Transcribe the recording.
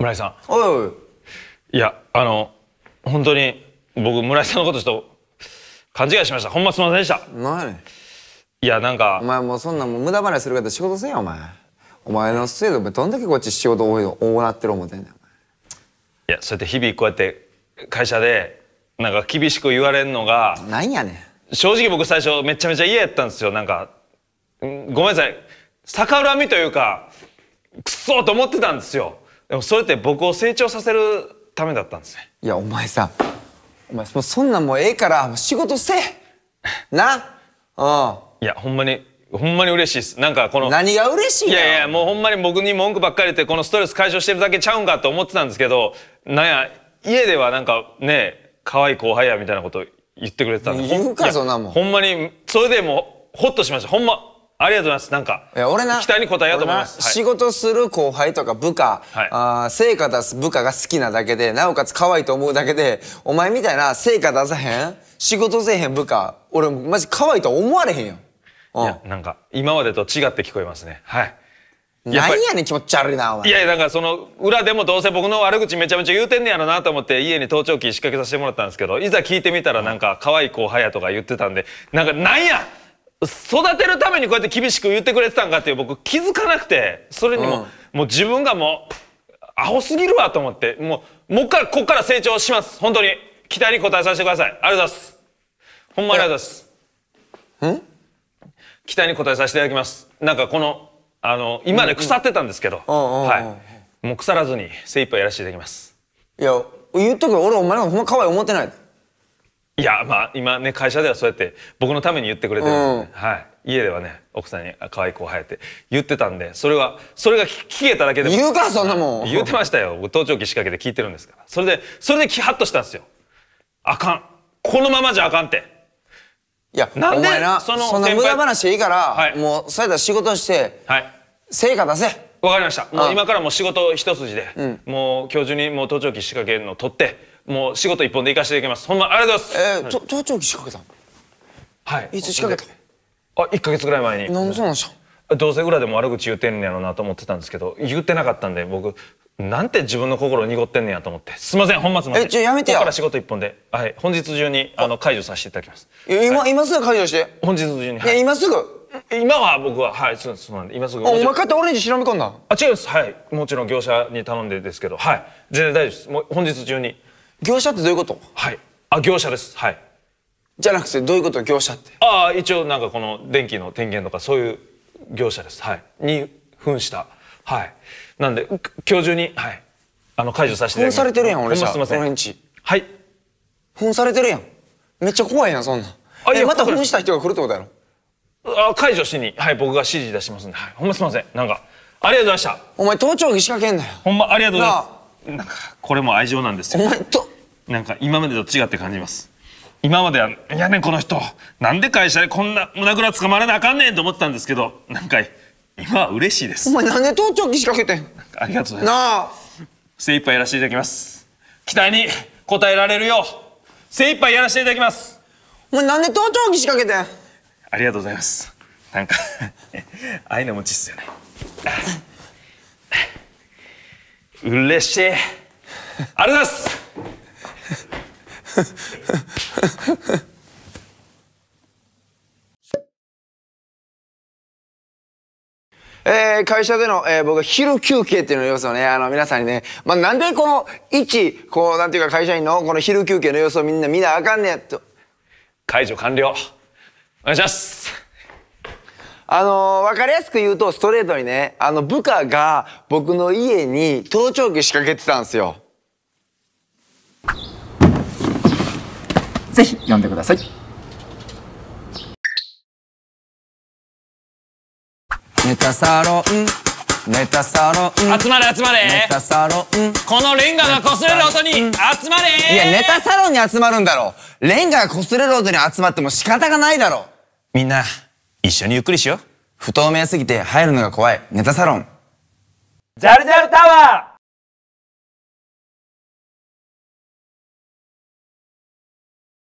村井さんおいいやあの本当に僕村井さんのことちょっと勘違いしましたほんますみませんでした何やねんいやなんかお前もうそんなもう無駄話する方仕事せえよお前お前のせいでお前どんだけこっち仕事多いの大なってる思てんねんいやそうやって日々こうやって会社でなんか厳しく言われるのがなんやねん正直僕最初めちゃめちゃ嫌やったんですよなんかごめんなさい逆恨みというかくっそーと思ってたんですよでもそれって僕を成長させるためだったんですねいやお前さお前もうそんなんもうええから仕事せえなうんいやほんまにほんまに嬉しいですなんかこの何が嬉しいいやいやもうほんまに僕に文句ばっかり言ってこのストレス解消してるだけちゃうんかと思ってたんですけどなんや家ではなんかね可愛い後輩やみたいなこと言ってくれてたんで言うかそんなもんほんまにそれでもうホッとしましたほんまありがとうございます。なんか、俺な、期待に応えようと思います。仕事する後輩とか部下、はい、あ成果出す部下が好きなだけで、なおかつ可愛いと思うだけで、お前みたいな成果出さへん、仕事せへん部下、俺マジ可愛いと思われへんよ。うん、いや、なんか、今までと違って聞こえますね。はい。何やねん気持ち悪いなお前いやいやだからその裏でもどうせ僕の悪口めちゃめちゃ言うてんねやろなと思って家に盗聴器仕掛けさせてもらったんですけどいざ聞いてみたらなんか可愛い後輩やとか言ってたんでなんかなんや育てるためにこうやって厳しく言ってくれてたんかっていう僕気づかなくてそれにも、うん、もう自分がもうアホすぎるわと思ってもうもうからこっから成長します本当に期待に応えさせてくださいありがとうございますほんまにありがとうございます期待に応えさせていただきますなんかこのあの今ね腐ってたんですけど、はいもう腐らずに精一杯やらせていただきますいや言っとく俺お前なんかほんま可愛い思ってないいやまあ今ね会社ではそうやって僕のために言ってくれてるんです、ねうん、はい家ではね奥さんに可愛い子を生えて言ってたんでそれはそれが聞けただけで言うかそんなもん言ってましたよ盗聴器仕掛けて聞いてるんですからそれでそれでハッとしたんですよあかんこのままじゃあかんっていやなんでそのそんな無駄話でいいから、はい、もうそうやったら仕事して、はい、成果出せわかりましたもう今からもう仕事一筋で、うん、もう今日中にもう盗聴器仕掛けるの取ってもう仕事一本で行かせていただきますほんまありがとうございます、えー、盗聴器仕掛けたはいいつ仕掛けたあ一1か月ぐらい前にどそうなんしいどうせ裏でも悪口言うてんねやろなと思ってたんですけど言ってなかったんで僕なんて自分の心濁ってんねやと思ってすいません本末までえじゃやめてよここから仕事一本ではい本日中にあの解除させていただきます今、はい、今すぐ解除して本日中に、はい、いや今すぐ今は僕ははいそうなんです今すぐお前かってオレンジ調べ込んだあ違いますはいもちろん業者に頼んでですけどはい全然大丈夫ですもう本日中に業者ってどういうことはいあ業者ですはいじゃなくてどういうこと業者ってああ一応なんかこの電気の点検とかそういう業者ですはいに扮したはいなんで今日中にはいあの解除させて扮されてるやん俺じゃすいませんオレンジはい扮されてるやんめっちゃ怖いやんそんなあいやまた扮した人が来るってことやろあ解除しに、はい、僕が指示出しますんで、はい、ほんますみません、なんか、ありがとうございました。お前、盗聴器仕掛けんなよ。ほんま、ありがとうございます。なんか、これも愛情なんですよ。お前と。なんか、今までと違って感じます。今までは、いやねこの人、なんで会社でこんな胸ぐらつかまれなあかんねんと思ってたんですけど、なんか、今は嬉しいです。お前、なんで盗聴器仕掛けてんありがとうございます。なあ。精一杯やらせていただきます。期待に応えられるよう、精一杯やらせていただきます。お前、なんで盗聴器仕掛けてんありがとうございます。なんか 愛いの持ちっすよね。嬉しい。ありがとうございます。えー、会社での、えー、僕は昼休憩っていうの様子をね、あの、皆さんにね、まあ、なんでこの、一、こう、なんていうか会社員のこの昼休憩の様子をみんな見なあかんねんと。解除完了。お願いしますあのー、かりやすく言うとストレートにねあの部下が僕の家に盗聴器仕掛けてたんですよぜひ読んでくださいネタサロンネタサロン集まれ集まれネタサロンこのレンガが擦れる音に集まれいやネタサロンに集まるんだろレンガが擦れる音に集まっても仕方がないだろみんな、一緒にゆっくりしよう。不透明すぎて入るのが怖いネタサロン。ジャルジャルタワー